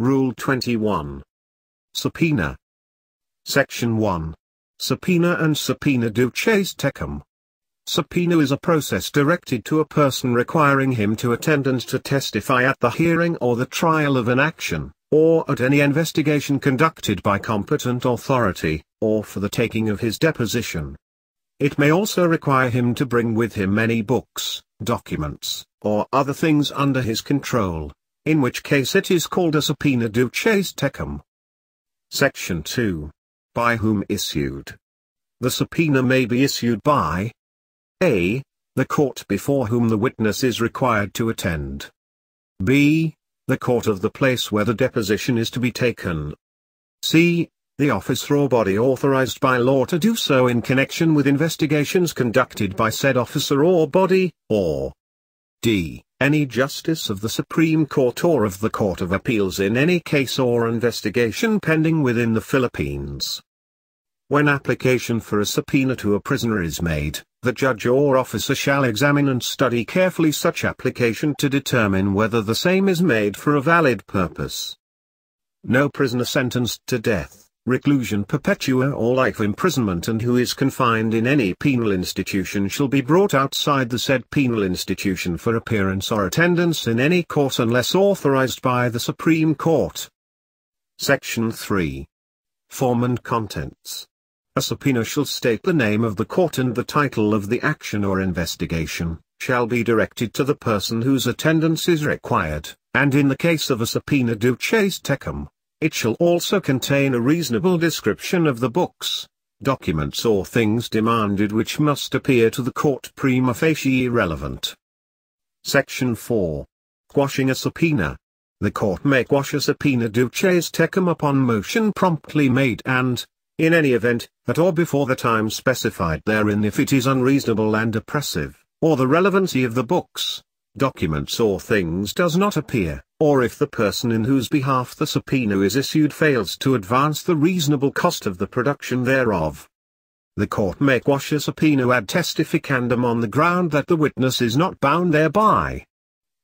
Rule 21. Subpoena. Section 1. Subpoena and subpoena duces tecum. Subpoena is a process directed to a person requiring him to attend and to testify at the hearing or the trial of an action, or at any investigation conducted by competent authority, or for the taking of his deposition. It may also require him to bring with him any books, documents, or other things under his control, in which case it is called a subpoena duces tecum. Section 2. By whom issued. The subpoena may be issued by a. The court before whom the witness is required to attend. b. The court of the place where the deposition is to be taken. c. The officer or body authorized by law to do so in connection with investigations conducted by said officer or body, or d any justice of the Supreme Court or of the Court of Appeals in any case or investigation pending within the Philippines. When application for a subpoena to a prisoner is made, the judge or officer shall examine and study carefully such application to determine whether the same is made for a valid purpose. No prisoner sentenced to death reclusion perpetua or life imprisonment and who is confined in any penal institution shall be brought outside the said penal institution for appearance or attendance in any court unless authorized by the Supreme Court. Section 3. Form and Contents. A subpoena shall state the name of the court and the title of the action or investigation, shall be directed to the person whose attendance is required, and in the case of a subpoena duces tecum, it shall also contain a reasonable description of the books, documents or things demanded which must appear to the court prima facie relevant. Section 4. Quashing a subpoena. The court may quash a subpoena duces tecum upon motion promptly made and, in any event, at or before the time specified therein if it is unreasonable and oppressive, or the relevancy of the books, documents or things does not appear, or if the person in whose behalf the subpoena is issued fails to advance the reasonable cost of the production thereof. The court may quash a subpoena ad testificandum on the ground that the witness is not bound thereby.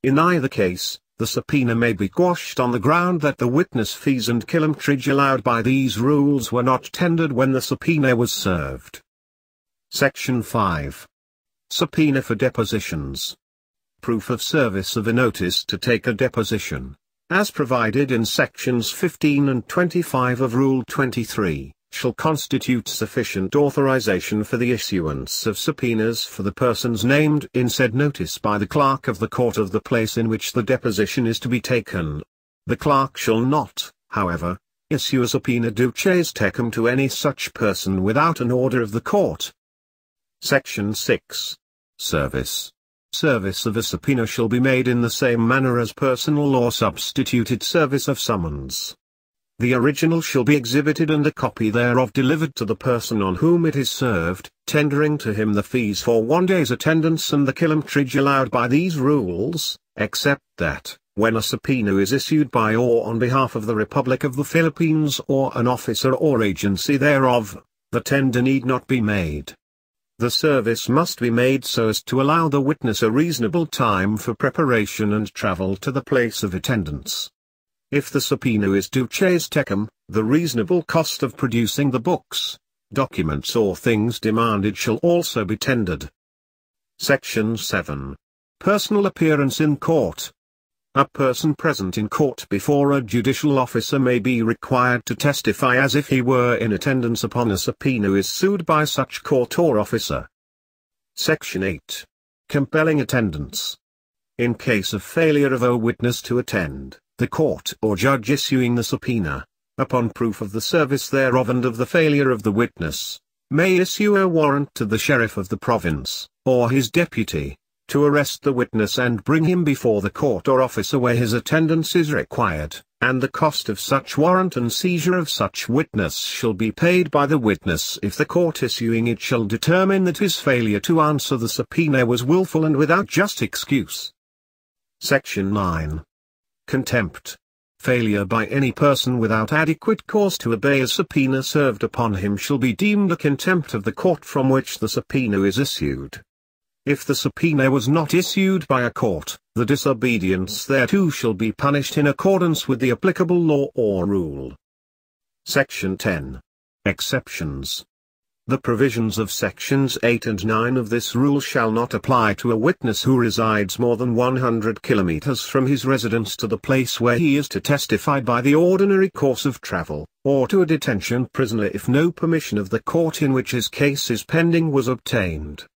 In either case, the subpoena may be quashed on the ground that the witness fees and kilometrage allowed by these rules were not tendered when the subpoena was served. Section 5. Subpoena for depositions proof of service of a notice to take a deposition, as provided in sections 15 and 25 of Rule 23, shall constitute sufficient authorization for the issuance of subpoenas for the persons named in said notice by the clerk of the court of the place in which the deposition is to be taken. The clerk shall not, however, issue a subpoena duces tecum to any such person without an order of the court. Section 6. Service service of a subpoena shall be made in the same manner as personal or substituted service of summons. The original shall be exhibited and a copy thereof delivered to the person on whom it is served, tendering to him the fees for one day's attendance and the kilometrage allowed by these rules, except that, when a subpoena is issued by or on behalf of the Republic of the Philippines or an officer or agency thereof, the tender need not be made. The service must be made so as to allow the witness a reasonable time for preparation and travel to the place of attendance. If the subpoena is duces tecum, the reasonable cost of producing the books, documents or things demanded shall also be tendered. Section 7. Personal appearance in court. A person present in court before a judicial officer may be required to testify as if he were in attendance upon a subpoena is sued by such court or officer. Section 8. Compelling attendance. In case of failure of a witness to attend, the court or judge issuing the subpoena, upon proof of the service thereof and of the failure of the witness, may issue a warrant to the sheriff of the province, or his deputy, to arrest the witness and bring him before the court or officer where his attendance is required, and the cost of such warrant and seizure of such witness shall be paid by the witness if the court issuing it shall determine that his failure to answer the subpoena was willful and without just excuse. Section 9. Contempt. Failure by any person without adequate cause to obey a subpoena served upon him shall be deemed a contempt of the court from which the subpoena is issued. If the subpoena was not issued by a court, the disobedience thereto shall be punished in accordance with the applicable law or rule. Section 10. Exceptions. The provisions of Sections 8 and 9 of this rule shall not apply to a witness who resides more than 100 kilometers from his residence to the place where he is to testify by the ordinary course of travel, or to a detention prisoner if no permission of the court in which his case is pending was obtained.